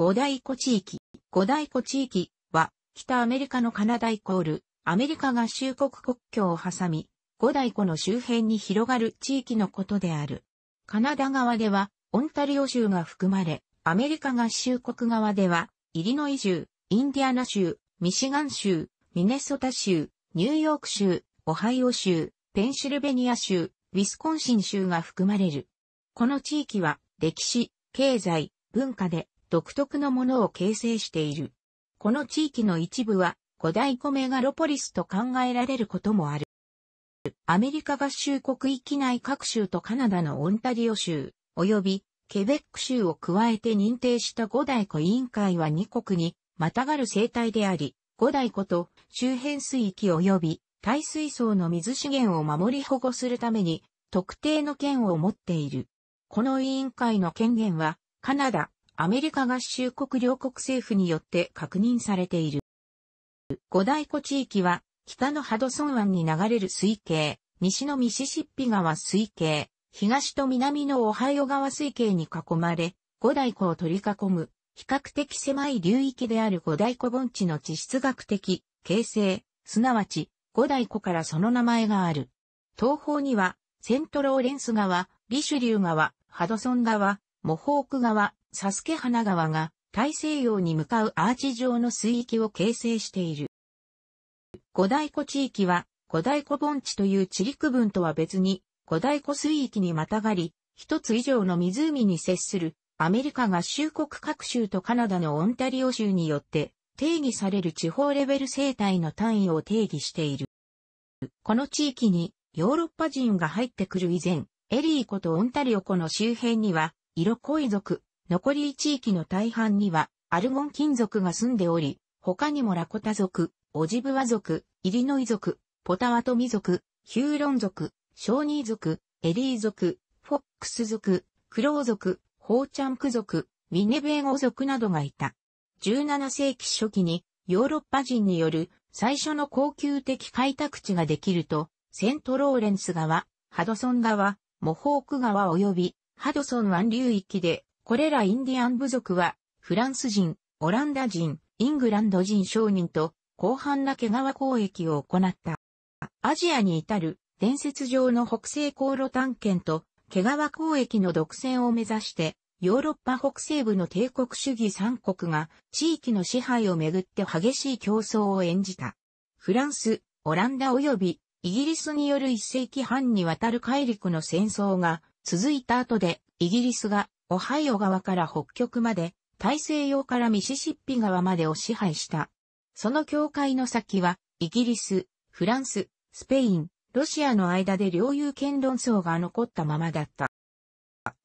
五大湖地域。五大湖地域は、北アメリカのカナダイコール、アメリカ合衆国国境を挟み、五大湖の周辺に広がる地域のことである。カナダ側では、オンタリオ州が含まれ、アメリカ合衆国側では、イリノイ州、インディアナ州、ミシガン州、ミネソタ州、ニューヨーク州、オハイオ州、ペンシルベニア州、ウィスコンシン州が含まれる。この地域は、歴史、経済、文化で独特のものを形成している。この地域の一部は古代コメガロポリスと考えられることもある。アメリカ合衆国域内各州とカナダのオンタリオ州、及びケベック州を加えて認定した五大湖委員会は2国にまたがる生態であり、五大湖と周辺水域及び耐水槽の水資源を守り保護するために特定の権を持っている。この委員会の権限はカナダ、アメリカ合衆国両国政府によって確認されている。五大湖地域は、北のハドソン湾に流れる水系、西のミシシッピ川水系、東と南のオハイオ川水系に囲まれ、五大湖を取り囲む、比較的狭い流域である五大湖盆地の地質学的、形成、すなわち、五大湖からその名前がある。東方には、セントローレンス川、リシュリュー川、ハドソン川、モホーク川、サスケ花川が大西洋に向かうアーチ状の水域を形成している。五大湖地域は、五大湖盆地という地理区分とは別に、五大湖水域にまたがり、一つ以上の湖に接する、アメリカ合衆国各州とカナダのオンタリオ州によって定義される地方レベル生態の単位を定義している。この地域にヨーロッパ人が入ってくる以前、エリー湖とオンタリオ湖の周辺には、色濃い族、残り地域の大半には、アルゴン金属が住んでおり、他にもラコタ族、オジブワ族、イリノイ族、ポタワトミ族、ヒューロン族、ショーニー族、エリー族、フォックス族、クロー族、ホーチャンク族、ウィネベーゴ族などがいた。17世紀初期にヨーロッパ人による最初の高級的開拓地ができると、セントローレンス川、ハドソン川、モホーク川及びハドソン湾流域でこれらインディアン部族は、フランス人、オランダ人、イングランド人商人と、広範な毛皮交易を行った。アジアに至る伝説上の北西航路探検と毛皮交易の独占を目指して、ヨーロッパ北西部の帝国主義三国が地域の支配をめぐって激しい競争を演じた。フランス、オランダ及びイギリスによる一世紀半にわたる海陸の戦争が続いた後でイギリスがオハイオ川から北極まで、大西洋からミシシッピ川までを支配した。その境界の先は、イギリス、フランス、スペイン、ロシアの間で領有権論争が残ったままだった。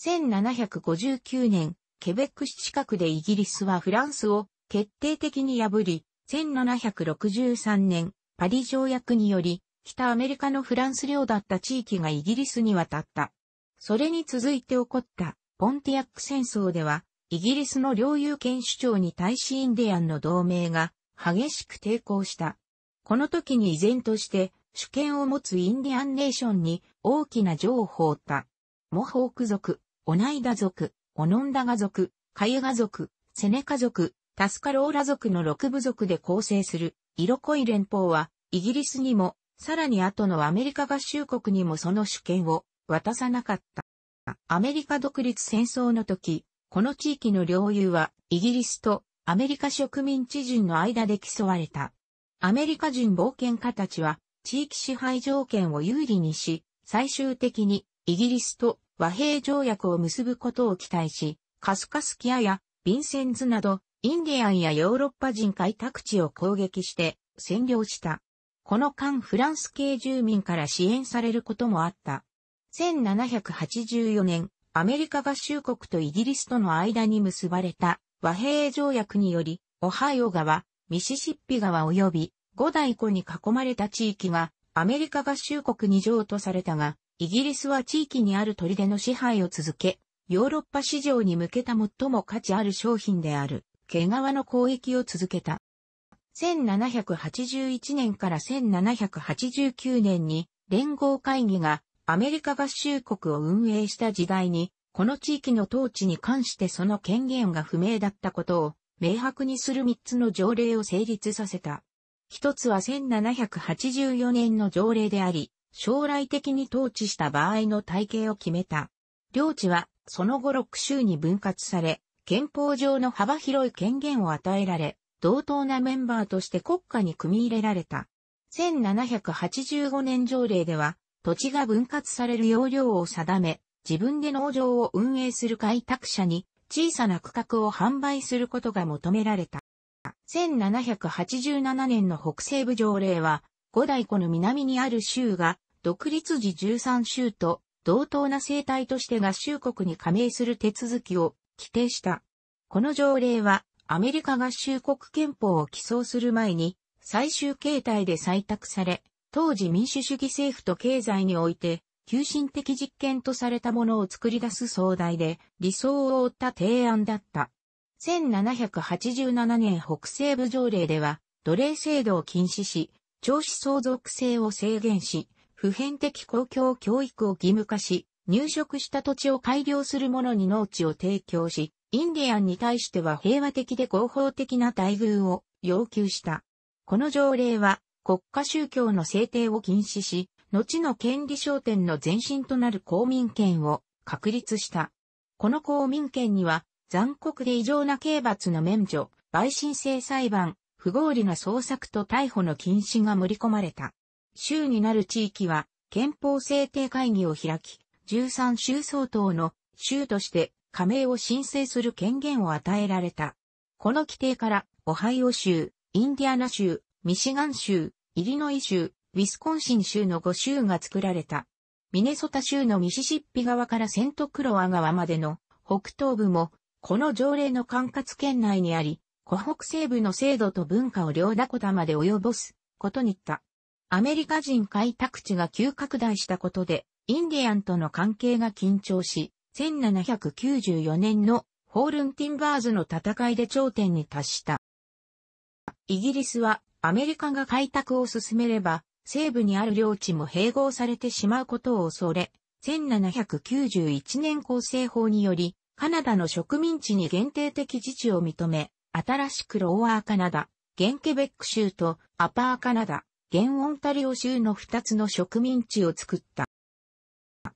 1759年、ケベック市近くでイギリスはフランスを決定的に破り、1763年、パリ条約により、北アメリカのフランス領だった地域がイギリスに渡った。それに続いて起こったポンティアック戦争では、イギリスの領有権主張に対しインディアンの同盟が激しく抵抗した。この時に依然として主権を持つインディアンネーションに大きな情を放った。モホーク族、オナイダ族、オノンダガ族、カイガ族、セネカ族、タスカローラ族の6部族で構成するイロコイ連邦はイギリスにもさらに後のアメリカ合衆国にもその主権を渡さなかった。アメリカ独立戦争の時、この地域の領有はイギリスとアメリカ植民地人の間で競われた。アメリカ人冒険家たちは地域支配条件を有利にし、最終的にイギリスと和平条約を結ぶことを期待し、カスカスキアやヴィンセンズなどインディアンやヨーロッパ人開拓地を攻撃して占領した。この間フランス系住民から支援されることもあった。1784年、アメリカ合衆国とイギリスとの間に結ばれた和平条約により、オハイオ川、ミシシッピ川及び五大湖に囲まれた地域がアメリカ合衆国に譲渡されたが、イギリスは地域にある砦の支配を続け、ヨーロッパ市場に向けた最も価値ある商品である、毛皮の交易を続けた。1781年から1789年に連合会議がアメリカ合衆国を運営した時代に、この地域の統治に関してその権限が不明だったことを明白にする三つの条例を成立させた。一つは1784年の条例であり、将来的に統治した場合の体系を決めた。領地はその後6州に分割され、憲法上の幅広い権限を与えられ、同等なメンバーとして国家に組み入れられた。1785年条例では、土地が分割される要領を定め、自分で農場を運営する開拓者に小さな区画を販売することが求められた。1787年の北西部条例は、五大湖の南にある州が、独立時13州と同等な生態として合衆国に加盟する手続きを規定した。この条例は、アメリカ合衆国憲法を起草する前に、最終形態で採択され、当時民主主義政府と経済において、急進的実験とされたものを作り出す壮大で理想を追った提案だった。1787年北西部条例では奴隷制度を禁止し、調子相続制を制限し、普遍的公共教育を義務化し、入植した土地を改良する者に農地を提供し、インディアンに対しては平和的で合法的な待遇を要求した。この条例は国家宗教の制定を禁止し、後の権利商店の前身となる公民権を確立した。この公民権には、残酷で異常な刑罰の免除、陪審制裁判、不合理な捜索と逮捕の禁止が盛り込まれた。州になる地域は、憲法制定会議を開き、13州相当の州として加盟を申請する権限を与えられた。この規定から、オハイオ州、インディアナ州、ミシガン州、イリノイ州、ウィスコンシン州の5州が作られた。ミネソタ州のミシシッピ側からセントクロア川までの北東部も、この条例の管轄圏内にあり、湖北西部の制度と文化を両ダコタまで及ぼすことにった。アメリカ人開拓地が急拡大したことで、インディアンとの関係が緊張し、1794年のホールンティンバーズの戦いで頂点に達した。イギリスはアメリカが開拓を進めれば、西部にある領地も併合されてしまうことを恐れ、1791年構成法により、カナダの植民地に限定的自治を認め、新しくローアーカナダ、現ケベック州とアパーカナダ、現オンタリオ州の2つの植民地を作った。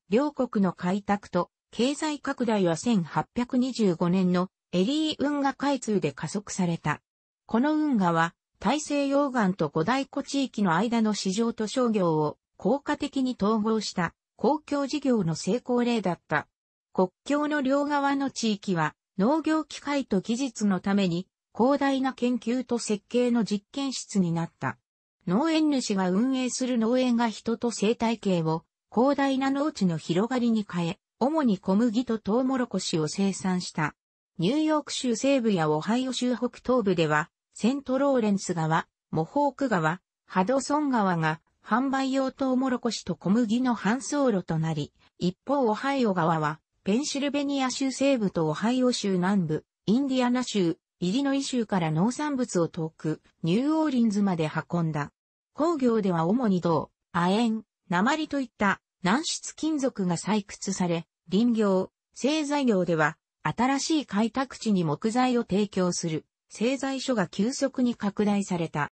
両国の開拓と経済拡大は1825年のエリー運河開通で加速された。この運河は大西洋岸と五大湖地域の間の市場と商業を効果的に統合した公共事業の成功例だった。国境の両側の地域は農業機械と技術のために広大な研究と設計の実験室になった。農園主が運営する農園が人と生態系を広大な農地の広がりに変え、主に小麦とトウモロコシを生産した。ニューヨーク州西部やオハイオ州北東部では、セントローレンス川、モホーク川、ハドソン川が販売用トウモロコシと小麦の搬送路となり、一方オハイオ川はペンシルベニア州西部とオハイオ州南部、インディアナ州、イリノイ州から農産物を遠く、ニューオーリンズまで運んだ。工業では主に銅、亜鉛、鉛といった軟質金属が採掘され、林業、製材業では新しい開拓地に木材を提供する。製材所が急速に拡大された。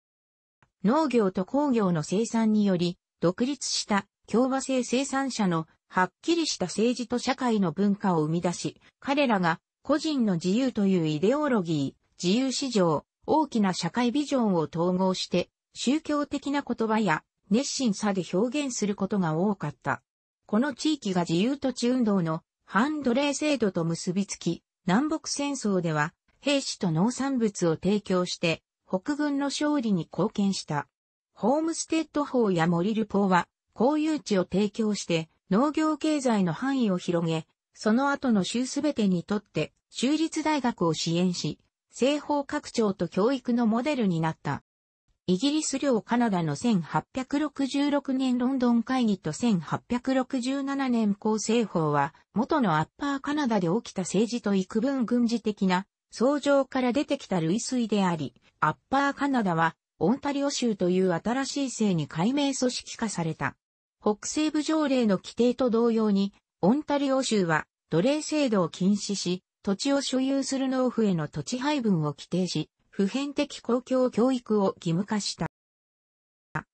農業と工業の生産により、独立した共和制生産者のはっきりした政治と社会の文化を生み出し、彼らが個人の自由というイデオロギー、自由市場、大きな社会ビジョンを統合して、宗教的な言葉や熱心さで表現することが多かった。この地域が自由土地運動の反奴隷制度と結びつき、南北戦争では兵士と農産物を提供して、北軍の勝利に貢献した。ホームステッド法やモリル法は、公有地を提供して農業経済の範囲を広げ、その後の州すべてにとって州立大学を支援し、西方拡張と教育のモデルになった。イギリス領カナダの1866年ロンドン会議と1867年構成法は、元のアッパーカナダで起きた政治と幾分軍事的な創乗から出てきた類推であり、アッパーカナダは、オンタリオ州という新しい性に改名組織化された。北西部条例の規定と同様に、オンタリオ州は奴隷制度を禁止し、土地を所有する農夫への土地配分を規定し、普遍的公共教育を義務化した。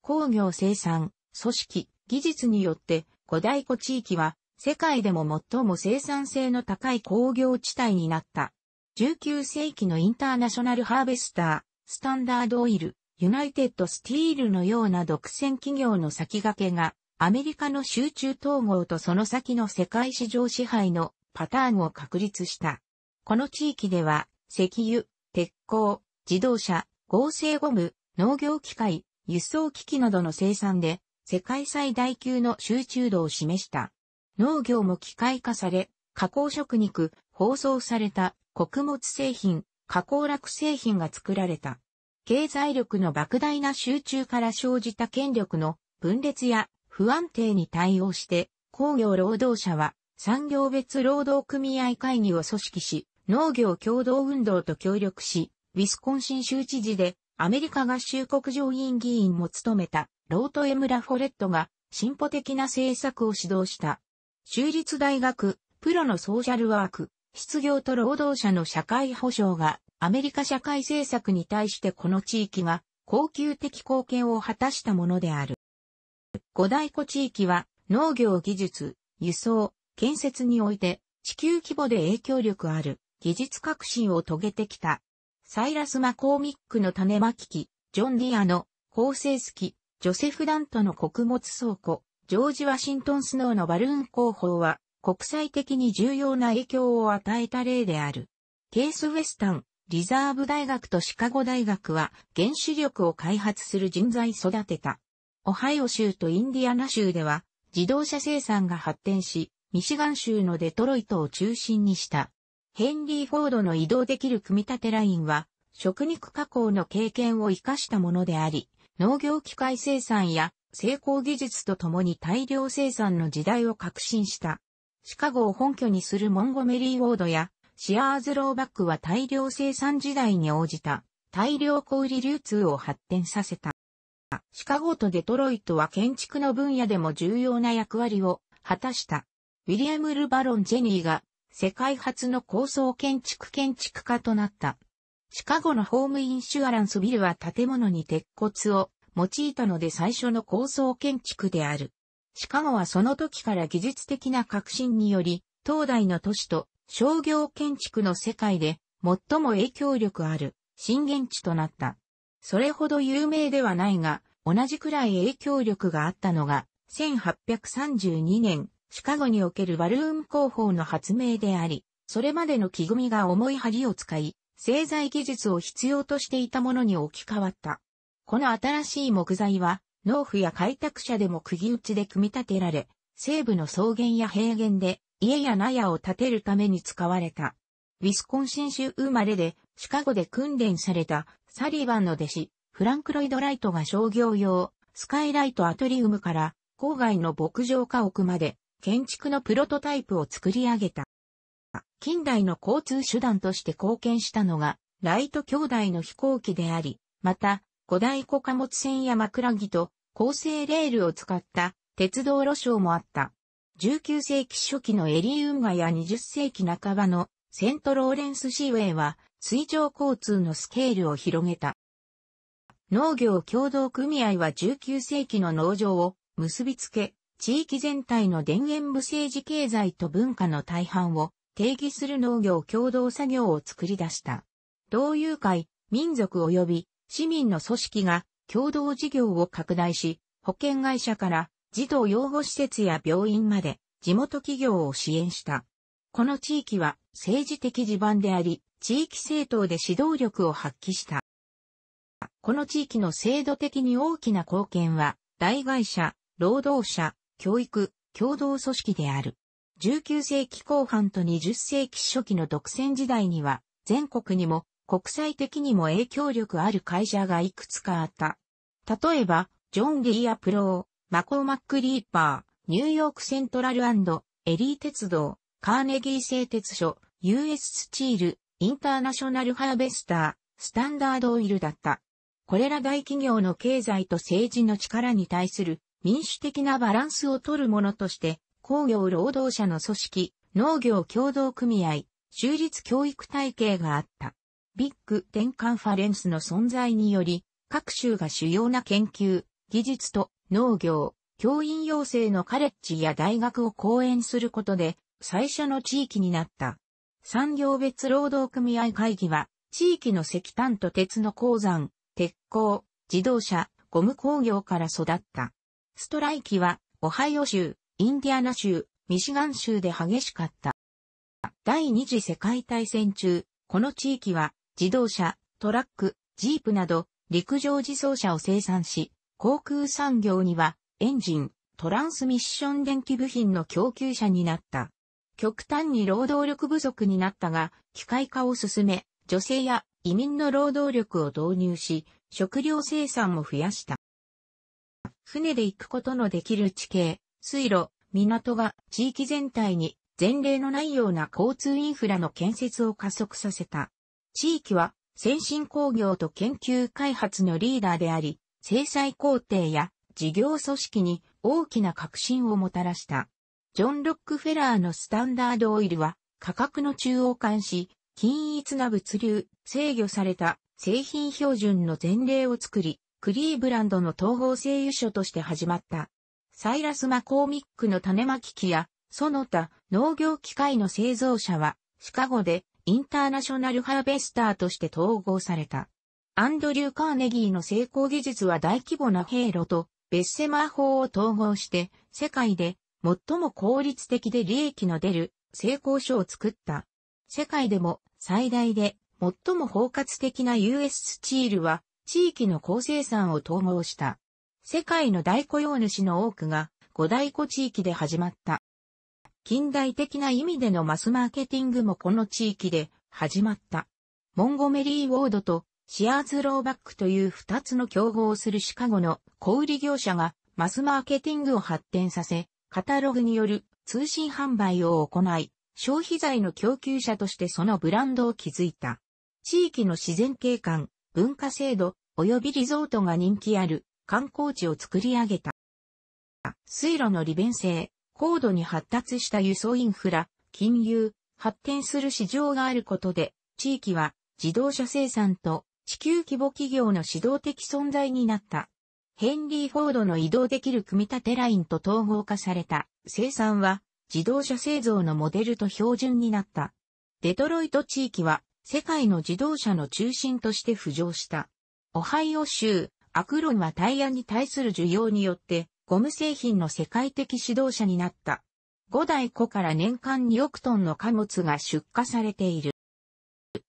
工業生産、組織、技術によって五大湖地域は世界でも最も生産性の高い工業地帯になった。19世紀のインターナショナルハーベスター、スタンダードオイル、ユナイテッドスティールのような独占企業の先駆けが、アメリカの集中統合とその先の世界市場支配のパターンを確立した。この地域では、石油、鉄鋼、自動車、合成ゴム、農業機械、輸送機器などの生産で、世界最大級の集中度を示した。農業も機械化され、加工食肉、包装された穀物製品、加工落製品が作られた。経済力の莫大な集中から生じた権力の分裂や不安定に対応して、工業労働者は産業別労働組合会議を組織し、農業共同運動と協力し、ウィスコンシン州知事でアメリカ合衆国上院議員も務めたロート・エム・ラフォレットが進歩的な政策を指導した。州立大学、プロのソーシャルワーク、失業と労働者の社会保障がアメリカ社会政策に対してこの地域が恒久的貢献を果たしたものである。五大湖地域は農業技術、輸送、建設において地球規模で影響力ある技術革新を遂げてきた。サイラス・マコーミックの種まき機、ジョン・ディアの構成機、ジョセフ・ダントの穀物倉庫、ジョージ・ワシントン・スノーのバルーン工法は国際的に重要な影響を与えた例である。ケースウェスタン、リザーブ大学とシカゴ大学は原子力を開発する人材育てた。オハイオ州とインディアナ州では自動車生産が発展し、ミシガン州のデトロイトを中心にした。ヘンリー・フォードの移動できる組み立てラインは、食肉加工の経験を活かしたものであり、農業機械生産や成功技術とともに大量生産の時代を革新した。シカゴを本拠にするモンゴメリー・ウォードやシアーズ・ローバックは大量生産時代に応じた大量小売流通を発展させた。シカゴとデトロイトは建築の分野でも重要な役割を果たした。ウィリアム・ル・バロン・ジェニーが世界初の高層建築建築家となった。シカゴのホームインシュアランスビルは建物に鉄骨を用いたので最初の高層建築である。シカゴはその時から技術的な革新により、東大の都市と商業建築の世界で最も影響力ある震源地となった。それほど有名ではないが、同じくらい影響力があったのが、1832年、シカゴにおけるバルーン工法の発明であり、それまでの木組みが重い針を使い、製材技術を必要としていたものに置き換わった。この新しい木材は、農夫や開拓者でも釘打ちで組み立てられ、西部の草原や平原で家や納屋を建てるために使われた。ウィスコンシン州生まれでシカゴで訓練されたサリバンの弟子、フランク・ロイド・ライトが商業用スカイライトアトリウムから郊外の牧場家屋まで建築のプロトタイプを作り上げた。近代の交通手段として貢献したのがライト兄弟の飛行機であり、また五大古貨物船や枕木と構成レールを使った鉄道路床もあった。19世紀初期のエリー運河や20世紀半ばのセントローレンスシーウェイは水上交通のスケールを広げた。農業共同組合は19世紀の農場を結びつけ、地域全体の田園部政治経済と文化の大半を定義する農業共同作業を作り出した。同友会、民族及び市民の組織が共同事業を拡大し、保険会社から児童養護施設や病院まで地元企業を支援した。この地域は政治的地盤であり、地域政党で指導力を発揮した。この地域の制度的に大きな貢献は、大会社、労働者、教育、共同組織である。19世紀後半と20世紀初期の独占時代には、全国にも国際的にも影響力ある会社がいくつかあった。例えば、ジョン・ディア・プロー、マコー・マック・リーパー、ニューヨーク・セントラルエリー鉄道、カーネギー製鉄所、US スチール、インターナショナルハーベスター、スタンダードオイルだった。これら大企業の経済と政治の力に対する民主的なバランスを取るものとして、工業労働者の組織、農業協同組合、州立教育体系があった。ビッグ10カンファレンスの存在により、各州が主要な研究、技術と農業、教員養成のカレッジや大学を講演することで、最初の地域になった。産業別労働組合会議は、地域の石炭と鉄の鉱山、鉄鋼、自動車、ゴム工業から育った。ストライキは、オハイオ州、インディアナ州、ミシガン州で激しかった。第二次世界大戦中、この地域は自動車、トラック、ジープなど陸上自走車を生産し、航空産業にはエンジン、トランスミッション電気部品の供給者になった。極端に労働力不足になったが、機械化を進め、女性や移民の労働力を導入し、食料生産も増やした。船で行くことのできる地形、水路、港が地域全体に前例のないような交通インフラの建設を加速させた。地域は先進工業と研究開発のリーダーであり、制裁工程や事業組織に大きな革新をもたらした。ジョン・ロックフェラーのスタンダードオイルは価格の中央監視、均一な物流、制御された製品標準の前例を作り、クリーブランドの統合製油所として始まった。サイラス・マコーミックの種まき機や、その他農業機械の製造者は、シカゴでインターナショナルハーベスターとして統合された。アンドリュー・カーネギーの成功技術は大規模な経路とベッセマー法を統合して、世界で最も効率的で利益の出る成功書を作った。世界でも最大で最も包括的な US スチールは地域の高生産を統合した。世界の大雇用主の多くが五大湖地域で始まった。近代的な意味でのマスマーケティングもこの地域で始まった。モンゴメリー・ウォードとシアーズ・ローバックという二つの競合をするシカゴの小売業者がマスマーケティングを発展させ、カタログによる通信販売を行い、消費財の供給者としてそのブランドを築いた。地域の自然景観、文化制度、及びリゾートが人気ある観光地を作り上げた。水路の利便性、高度に発達した輸送インフラ、金融、発展する市場があることで、地域は自動車生産と地球規模企業の指導的存在になった。ヘンリー・フォードの移動できる組み立てラインと統合化された生産は自動車製造のモデルと標準になった。デトロイト地域は世界の自動車の中心として浮上した。オハイオ州、アクロンはタイヤに対する需要によってゴム製品の世界的指導者になった。五代湖から年間2億トンの貨物が出荷されている。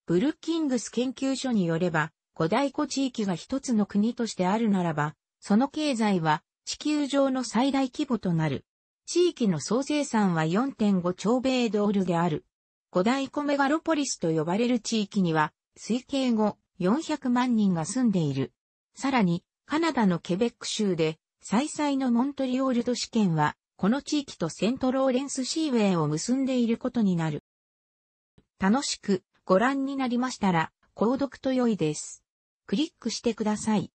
ブルッキングス研究所によれば、五大湖地域が一つの国としてあるならば、その経済は地球上の最大規模となる。地域の総生産は4.5兆米ドルである。五大湖メガロポリスと呼ばれる地域には、推計後400万人が住んでいる。さらに、カナダのケベック州で再々のモントリオール都市圏は、この地域とセントローレンスシーウェイを結んでいることになる。楽しくご覧になりましたら、購読と良いです。クリックしてください。